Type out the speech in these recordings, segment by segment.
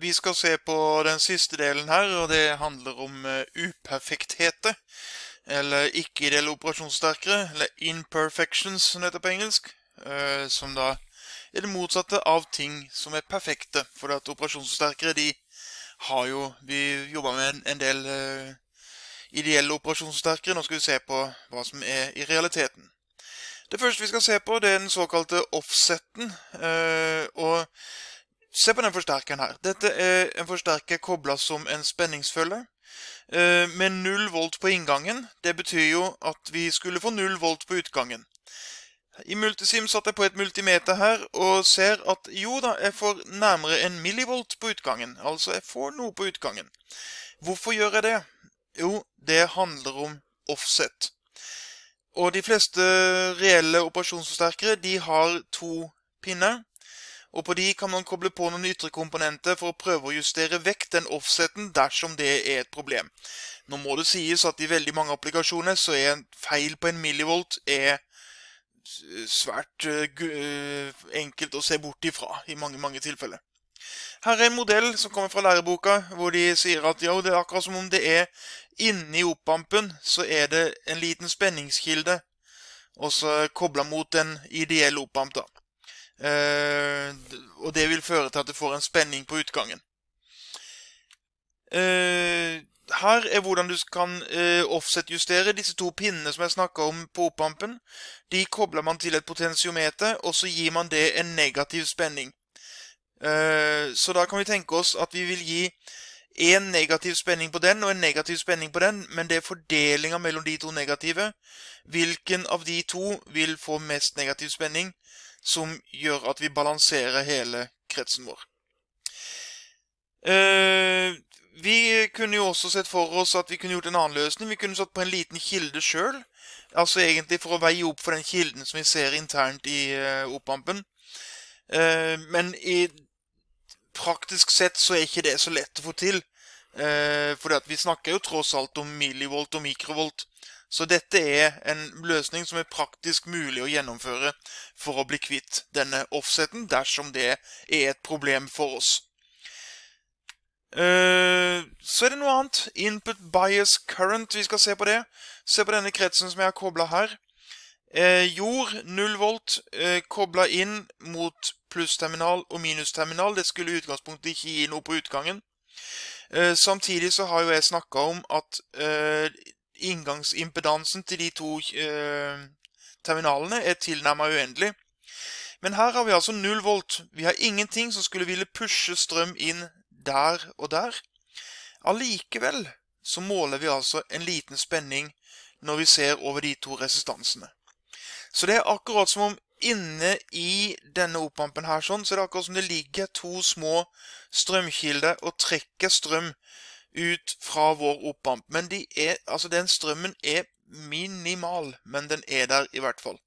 Vi skal se på den siste delen her, og det handler om eh, uperfektheter. Eller ikke-ideelle operasjonssterkere, eller imperfections, som det heter på engelsk. Eh, som da er det motsatte av ting som er perfekte. For at operasjonssterkere, de har jo Vi jobber med en del eh, ideelle operasjonssterkere. Nå skal vi se på hva som er i realiteten. Det første vi skal se på, det er den såkalte offsetten, Og Se på den forsterkeren her. Dette er en forsterker kobla som en spenningsfølge. Eh, med null volt på inngangen. Det betyr jo at vi skulle få null volt på utgangen. I Multisim satt jeg på et multimeter her og ser at jo da, jeg får nærmere en millivolt på utgangen. Altså, jeg får noe på utgangen. Hvorfor gjør jeg det? Jo, det handler om offset. Og de fleste reelle operasjonsforsterkere de har to pinner og på de kan man koble på noen ytre komponenter for å prøve å justere vekk den offseten dersom det er et problem. Nå må det sies at i veldig mange applikasjoner så er en feil på en millivolt er eh, svært eh, eh, enkelt å se bort ifra i mange, mange tilfeller. Her er en modell som kommer fra læreboka, hvor de sier at jo, det er akkurat som om det er inni oppampen, så er det en liten spenningskilde, og så kobla mot en ideell oppamp, da. Eh, og det vil føre til at det får en spenning på utgangen. Eh, her er hvordan du kan eh, offset-justere disse to pinnene som jeg snakka om på oppampen. De kobler man til et potensiometer og så gir man det en negativ spenning. så da kan vi tenke oss at vi vil gi en negativ spenning på den og en negativ spenning på den, men det er fordelinga mellom de to negative. Hvilken av de to vil få mest negativ spenning? som gjør at vi balanserer hele kretsen vår. Eh, vi kunne jo også sett for oss at vi kunne gjort en annen løsning. Vi kunne satt på en liten kilde sjøl. Altså egentlig for å veie opp for den kilden som vi ser internt i uh, oppampen. Uh, men i praktisk sett så er ikke det så lett å få til. Uh, eh, for vi snakker jo tross alt om millivolt og mikrovolt. Så dette er en løsning som er praktisk mulig å gjennomføre for å bli kvitt denne offseten, dersom det er et problem for oss. Eh, så er det noe annet. Input bias current. Vi skal se på det. Se på denne kretsen som jeg har kobla her. Eh, jord, 0 volt, eh, kobla inn mot plussterminal og minusterminal. Det skulle i utgangspunktet ikke gi noe på utgangen. Samtidig så har jo jeg snakka om at inngangsimpedansen til de to eh, terminalene er tilnærmet uendelig. Men her har vi altså null volt. Vi har ingenting som skulle ville pushe strøm inn der og der. Allikevel så måler vi altså en liten spenning når vi ser over de to resistansene. Så det er akkurat som om inne i denne oppampen her sånn, så er det akkurat som det ligger to små strømkilder og trekker strøm ut fra vår oppamp. Men de er, altså den strømmen er minimal, men den er der i hvert fall.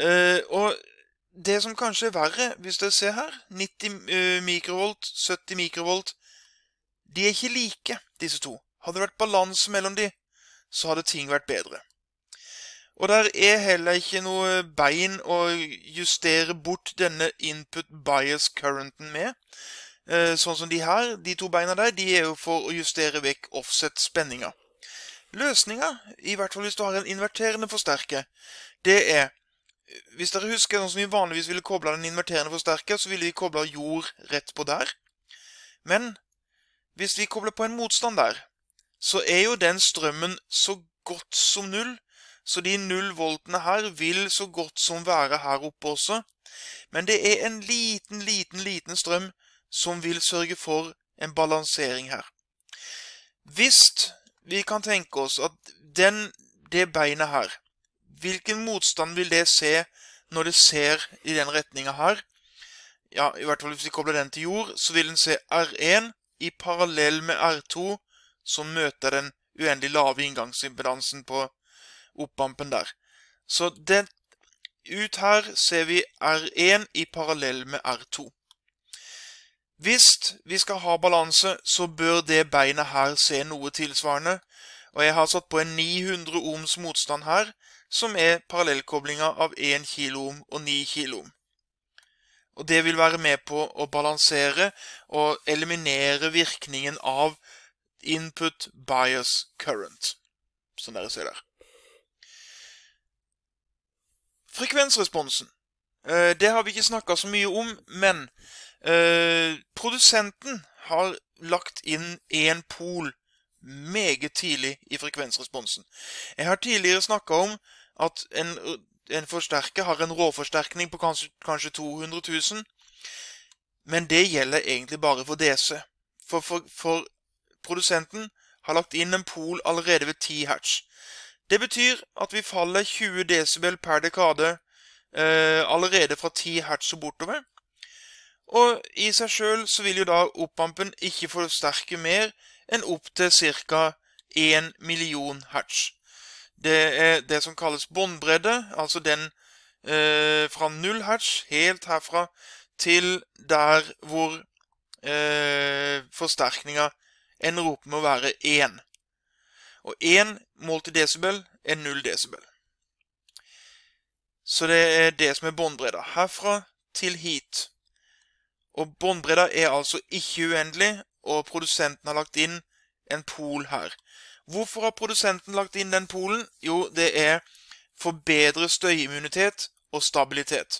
Eh, og det som kanskje er verre, hvis dere ser her 90 eh, mikrovolt, 70 mikrovolt De er ikke like, disse to. Hadde det vært balanse mellom de, så hadde ting vært bedre. Og der er heller ikke noe bein å justere bort denne input bias currenten med. Eh, sånn som de her, de to beina der, de er jo for å justere vekk offset-spenninga. Løsninga, i hvert fall hvis du har en inverterende forsterker, det er Hvis dere husker sånn som vi vanligvis ville kobla den inverterende forsterker, så ville vi kobla jord rett på der. Men hvis vi kobler på en motstand der, så er jo den strømmen så godt som null. Så de null voltene her vil så godt som være her oppe også. Men det er en liten, liten, liten strøm som vil sørge for en balansering her. Hvis vi kan tenke oss at den, det beinet her Hvilken motstand vil det se når det ser i den retninga her? Ja, i hvert fall hvis vi kobler den til jord, så vil den se R1 i parallell med R2, som møter den uendelig lave inngangsimpedansen på oppampen der. Så det, ut her ser vi R1 i parallell med R2. Hvis vi skal ha balanse, så bør det beinet her se noe tilsvarende. Og jeg har satt på en 900 ohms motstand her, som er parallellkoblinga av 1 kiloohm og 9 kiloohm. Og det vil være med på å balansere og eliminere virkningen av input bias current, som dere ser der. Frekvensresponsen. Eh, det har vi ikke snakka så mye om, men Eh, produsenten har lagt inn én pol meget tidlig i frekvensresponsen. Jeg har tidligere snakka om at en, en, forsterker har en råforsterkning på kanskje, kanskje 200 000. Men det gjelder egentlig bare for DC. For, for, for, produsenten har lagt inn en pol allerede ved 10 hertz. Det betyr at vi faller 20 desibel per dekade eh, allerede fra 10 hertz og bortover og i seg sjøl så vil jo da oppampen ikke forsterke mer enn opp til ca. 1 million hertz. Det er det som kalles båndbredde, altså den eh, fra 0 hertz helt herfra til der hvor eh, forsterkninga ender opp med å være 1. Og 1 målt i desibel er 0 desibel. Så det er det som er båndbredda. Herfra til hit. Og båndbredda er altså ikke uendelig, og produsenten har lagt inn en pol her. Hvorfor har produsenten lagt inn den polen? Jo, det er for bedre støyimmunitet og stabilitet.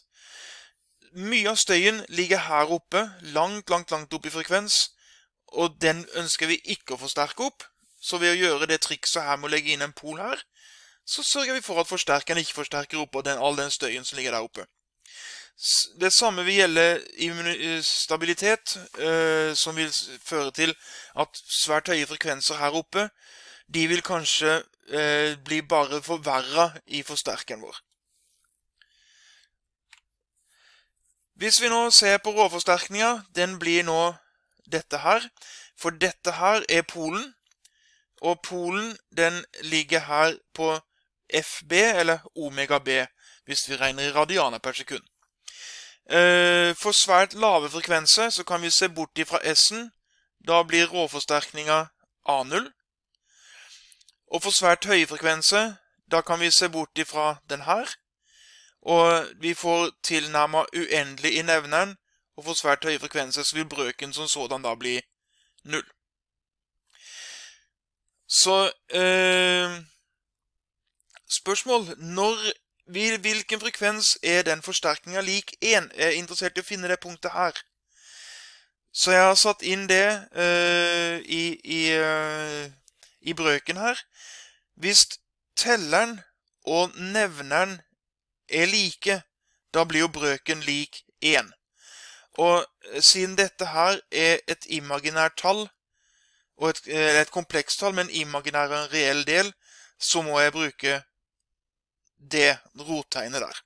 Mye av støyen ligger her oppe, langt, langt, langt opp i frekvens, og den ønsker vi ikke å forsterke opp. Så ved å gjøre det trikset her med å legge inn en pol her, så sørger vi for at forsterkeren ikke forsterker opp all den støyen som ligger der oppe. Det samme vil gjelde immunstabilitet, eh, eh, som vil føre til at svært høye frekvenser her oppe de vil kanskje eh, bli bare forverra i forsterkeren vår. Hvis vi nå ser på råforsterkninga, den blir nå dette her. For dette her er Polen. Og Polen den ligger her på FB, eller omega B, hvis vi regner i radianer per sekund. Eh, for svært lave frekvenser så kan vi se bort ifra S-en. Da blir råforsterkninga A0. Og for svært høye frekvenser, da kan vi se bort ifra den her. Og vi får tilnærma uendelig i nevneren, og for svært høye frekvenser så vil brøken som sådan da bli null. Så eh, Spørsmål Når Hvilken frekvens er den forsterkninga lik 1? Jeg er interessert i å finne det punktet her. Så jeg har satt inn det uh, i, i, uh, i, brøken her. Hvis telleren og nevneren er like, da blir jo brøken lik 1. Og eh, siden dette her er et imaginært tall, et, et komplekst men imaginær og en reell del, så må jeg bruke det rotegnet der.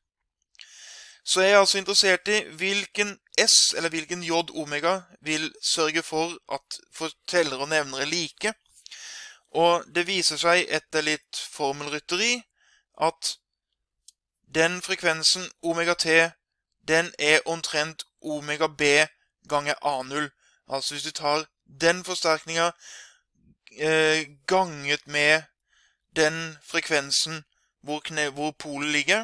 Så jeg er altså interessert i hvilken S eller hvilken J omega vil sørge for at forteller og nevner er like. Og det viser seg etter litt formelrytteri at den frekvensen omega T den er omtrent omega B ganger A0. Altså hvis du tar den forsterkninga eh, ganget med den frekvensen hvor, hvor polen ligger,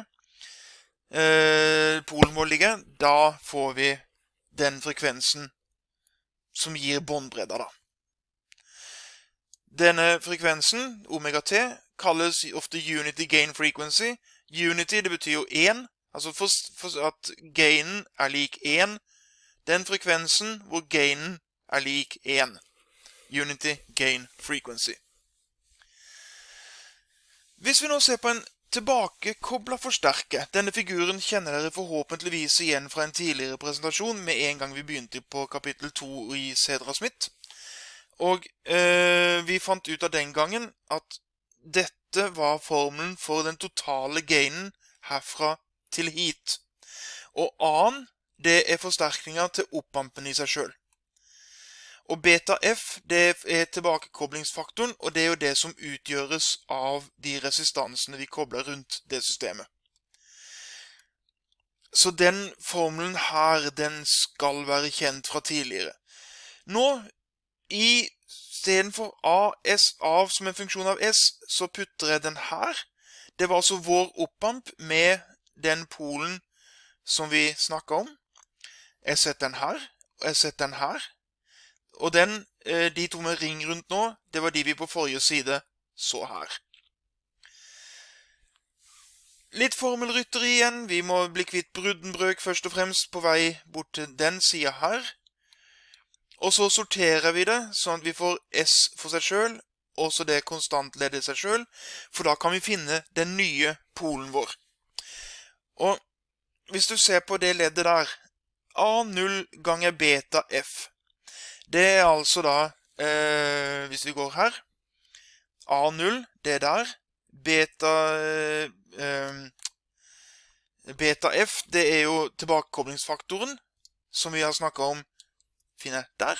eh, polen vår ligger, da får vi den frekvensen som gir båndbredda, da. Denne frekvensen, omega t, kalles ofte unity gain frequency. Unity, det betyr jo 1, altså for, for at gainen er lik 1. Den frekvensen hvor gainen er lik 1. Unity gain frequency. Hvis vi nå ser på en tilbakekobla forsterker Denne figuren kjenner dere forhåpentligvis igjen fra en tidligere presentasjon med en gang vi begynte på kapittel 2 i Cedra Smith. Og eh, vi fant ut av den gangen at dette var formelen for den totale gainen herfra til hit. Og annen, det er forsterkninga til oppampen i seg sjøl. Og beta F det er tilbakekoblingsfaktoren, og det er jo det som utgjøres av de resistansene vi kobler rundt det systemet. Så den formelen her, den skal være kjent fra tidligere. Nå, i stedet for A, S, av som en funksjon av S, så putter jeg den her. Det var altså vår oppamp med den polen som vi snakket om. Jeg setter den her, og jeg setter den her og den, eh, de to med ring rundt nå, det var de vi på forrige side så her. Litt formelrytteri igjen. Vi må bli kvitt Bruddenbrøk først og fremst på vei bort til den sida her. Og så sorterer vi det, sånn at vi får S for seg sjøl, og så det konstantleddet i seg sjøl, for da kan vi finne den nye polen vår. Og hvis du ser på det leddet der A0 ganger beta F det er altså da eh, Hvis vi går her A0, det er der. Beta eh, eh, Beta F, det er jo tilbakekoblingsfaktoren, som vi har snakka om finner jeg der.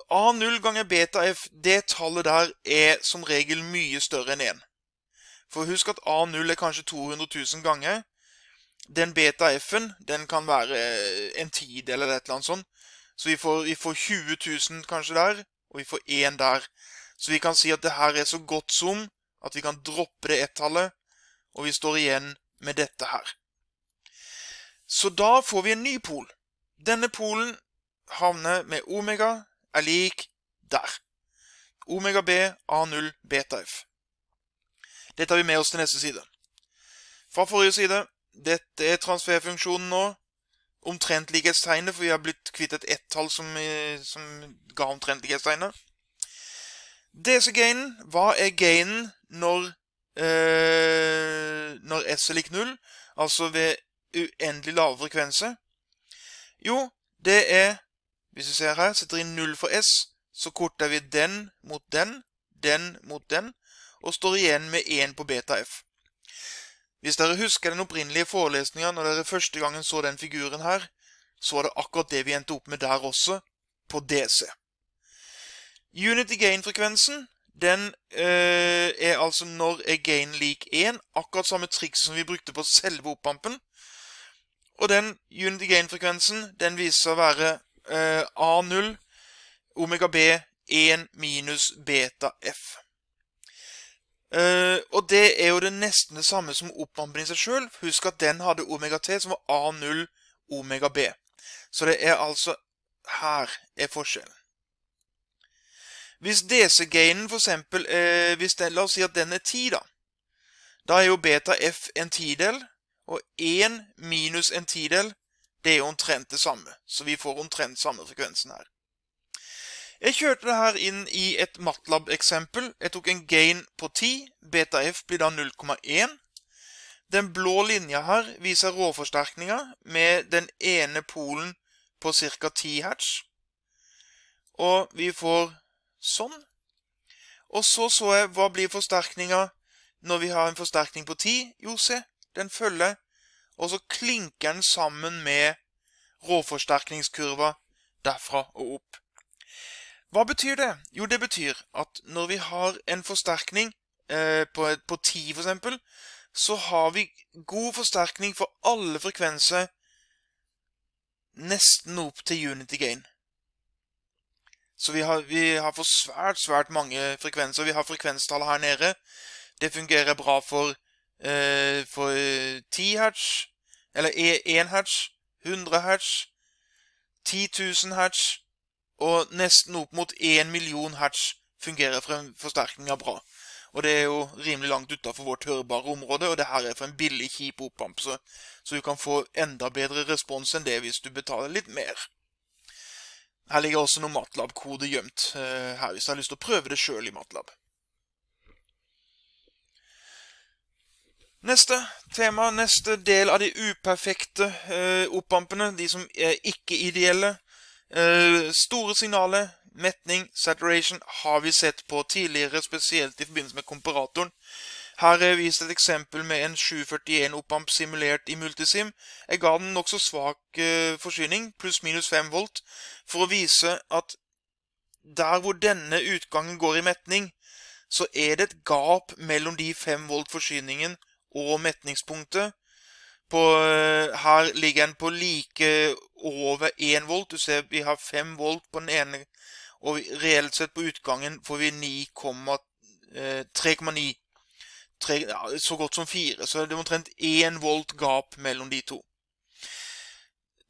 A0 ganger beta F, det tallet der er som regel mye større enn 1. For husk at A0 er kanskje 200 000 ganger. Den beta F-en, den kan være eh, en tid eller et eller annet sånt. Så vi får, vi får 20 000 kanskje der, og vi får én der. Så vi kan si at det her er så godt som at vi kan droppe det ett-tallet, og vi står igjen med dette her. Så da får vi en ny pol. Denne polen havner med omega er lik der. Omega B A0 beta F. Dette tar vi med oss til neste side. Fra forrige side. Dette er transferfunksjonen nå omtrent likhetstegnet, for vi har blitt kvitt et ett-tall som, eh, som ga likhetstegnet. DC-gainen, hva er gainen når, eh, når S er lik null? Altså ved uendelig lave frekvenser? Jo, det er Hvis vi ser her, setter inn null for S, så korter vi den mot den, den mot den, og står igjen med 1 på beta F. Hvis dere husker den opprinnelige forelesninga når dere første gangen så den figuren her, så var det akkurat det vi endte opp med der også, på DC. Unity gain-frekvensen den øh, er altså når er gain lik 1, akkurat samme triks som vi brukte på selve oppampen. Og den unity gain-frekvensen den viser seg å være øh, eh, A0 omega B 1 minus beta F. Uh, og det er jo det nesten det samme som Opman seg sjøl. Husk at den hadde omega-T som var A0 omega-B. Så det er altså Her er forskjellen. Hvis DC-gainen f.eks. Eh, hvis den, La oss si at den er 10, da. Da er jo beta F en tidel, og 1 minus en tidel, det er jo omtrent det samme. Så vi får omtrent samme frekvensen her. Jeg kjørte det her inn i et Matlab-eksempel. Jeg tok en gain på 10. Beta F blir da 0,1. Den blå linja her viser råforsterkninga med den ene polen på ca. 10 hatch. Og vi får sånn. Og så så jeg hva blir forsterkninga når vi har en forsterkning på 10. Jo, se, den følger. Og så klinker den sammen med råforsterkningskurva derfra og opp. Hva betyr det? Jo, det betyr at når vi har en forsterkning eh, på, på 10 f.eks., så har vi god forsterkning for alle frekvenser nesten opp til unity gain. Så vi har, vi har, for svært, svært mange frekvenser. Vi har frekvenstallet her nede. Det fungerer bra for, eh, for 10 hertz, eller 1 e, hertz, 100 hertz, 10 000 hertz, og nesten opp mot 1 million hertz fungerer for en forsterkninga bra. Og det er jo rimelig langt utafor vårt hørbare område, og det her er for en billig, kjip oppamse, så du kan få enda bedre respons enn det hvis du betaler litt mer. Her ligger også noen Matlab-kode gjemt eh, her, hvis du har lyst til å prøve det sjøl i Matlab. Neste tema, neste del av de uperfekte eh, oppampene, de som er ikke-ideelle, Eh, store signalet, metning, saturation har vi sett på tidligere, spesielt i forbindelse med komparatoren. Her er vist et eksempel med en 741 opamp simulert i Multisim. Jeg ga den nokså svak eh, forsyning, pluss-minus 5 volt, for å vise at der hvor denne utgangen går i metning, så er det et gap mellom de 5 volt-forsyningen og metningspunktet, på, eh, her ligger den på like over 1 volt. Du ser vi har 5 volt på den ene, og reelt sett på utgangen får vi 3,9. Eh, så godt som 4. Så det er omtrent 1 volt gap mellom de to.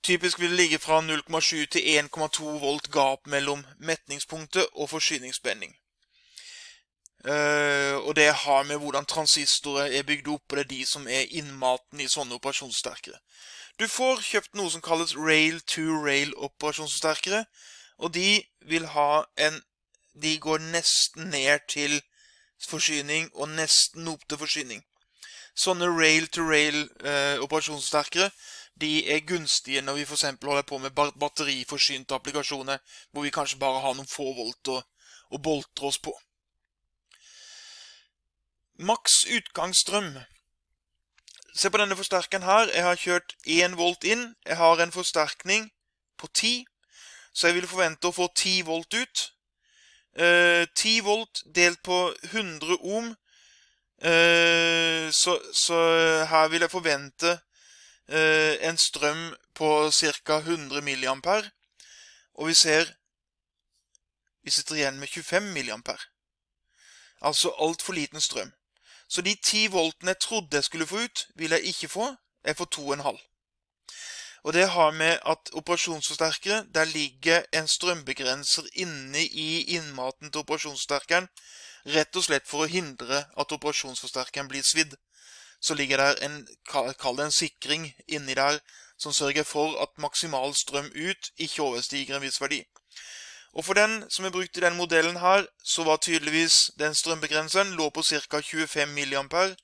Typisk vil det ligge fra 0,7 til 1,2 volt gap mellom metningspunktet og forsyningsspenning. Uh, og det har med hvordan transistorer er bygd opp, og det er de som er innmaten i sånne operasjonssterkere. Du får kjøpt noe som kalles rail-to-rail operasjonssterkere, og de vil ha en De går nesten ned til forsyning, og nesten opp til forsyning. Sånne rail-to-rail eh, operasjonssterkere de er gunstige når vi f.eks. holder på med batteriforsynte applikasjoner, hvor vi kanskje bare har noen få volt å, å boltre oss på. Maks utgangsstrøm. Se på denne forsterkeren her. Jeg har kjørt 1 volt inn. Jeg har en forsterkning på 10, så jeg vil forvente å få 10 volt ut. 10 eh, volt delt på 100 ohm, eh, så, her vil jeg forvente eh, en strøm på ca. 100 milliampere, Og vi ser vi sitter igjen med 25 milliampere, Altså alt for liten strøm. Så de 10 voltene jeg trodde jeg skulle få ut, vil jeg ikke få. Jeg får 2,5. Og det har med at operasjonsforsterkere, der ligger en strømbegrenser inne i innmaten til operasjonsforsterkeren, rett og slett for å hindre at operasjonsforsterkeren blir svidd. Så ligger der en, kall det en sikring inni der, som sørger for at maksimal strøm ut ikke overstiger en viss verdi. Og for den som er brukt i denne modellen her, så var tydeligvis den strømbegrenseren lå på ca. 25 milliampere,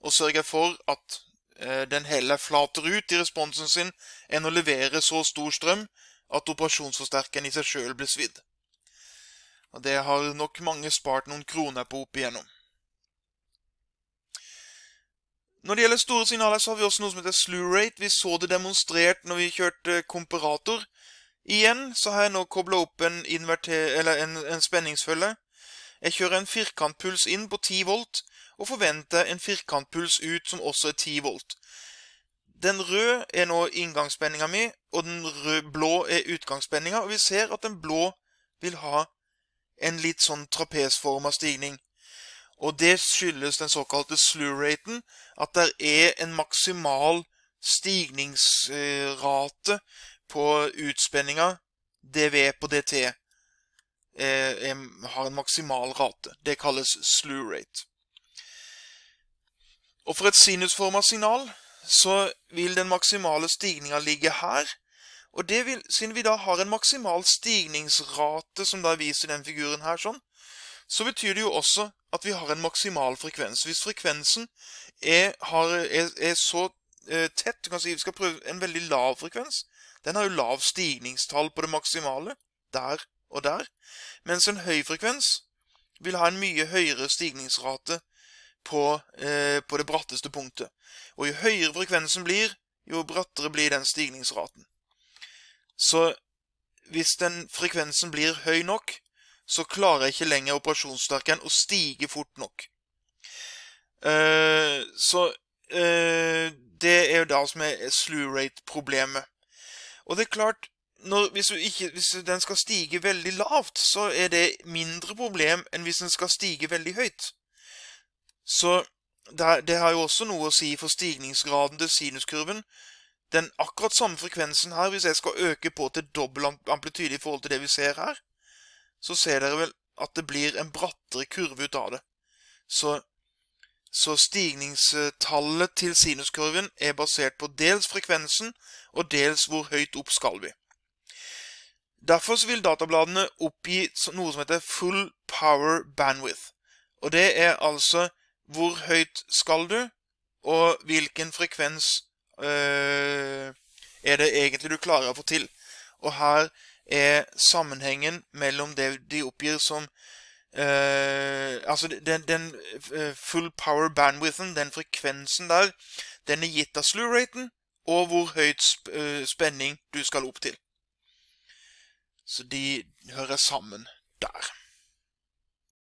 og sørger for at eh, den heller flater ut i responsen sin enn å levere så stor strøm at operasjonsforsterkeren i seg sjøl blir svidd. Og Det har nok mange spart noen kroner på opp igjennom. Når det gjelder store signaler, så har vi også noe som heter slew rate. Vi så det demonstrert når vi kjørte komparator. Igjen så har jeg nå kobla opp en, en, en spenningsfølge. Jeg kjører en firkantpuls inn på 10 volt, og forventer en firkantpuls ut som også er 10 volt. Den røde er nå inngangsspenninga mi, og den rød, blå er utgangsspenninga. Og vi ser at den blå vil ha en litt sånn trapesforma stigning. Og det skyldes den såkalte slew-raten, at det er en maksimal stigningsrate på utspenninga. DV e på DT e. eh, har en maksimal rate. Det kalles slew rate. Og for et sinusforma signal så vil den maksimale stigninga ligge her. Og det vil, siden vi da har en maksimal stigningsrate, som da er vist i den figuren her, sånn, så betyr det jo også at vi har en maksimal frekvens. Hvis frekvensen er, har, er, er så eh, tett Du kan si vi skal prøve en veldig lav frekvens den har jo lav stigningstall på det maksimale, der og der, mens en høy frekvens vil ha en mye høyere stigningsrate på, eh, på det bratteste punktet. Og jo høyere frekvensen blir, jo brattere blir den stigningsraten. Så hvis den frekvensen blir høy nok, så klarer ikke lenger operasjonssterkeren å stige fort nok. Eh, så eh, det er jo det som er slew rate-problemet. Og det er klart når, hvis, ikke, hvis, den skal stige veldig lavt, så er det mindre problem enn hvis den skal stige veldig høyt. Så det, det har jo også noe å si for stigningsgraden til sinuskurven. Den akkurat samme frekvensen her, hvis jeg skal øke på til dobbel amplityde i forhold til det vi ser her, så ser dere vel at det blir en brattere kurve ut av det. Så så stigningstallet til sinuskurven er basert på dels frekvensen og dels hvor høyt opp skal vi. Derfor vil databladene oppgi noe som heter full power bandwidth. Og det er altså hvor høyt skal du, og hvilken frekvens eh, er det egentlig du klarer å få til. Og her er sammenhengen mellom det de oppgir som frekvensen, Uh, altså, den, den uh, full power bandwidthen, den frekvensen der, den er gitt av slew raten, og hvor høyt sp uh, spenning du skal opp til. Så de hører sammen der.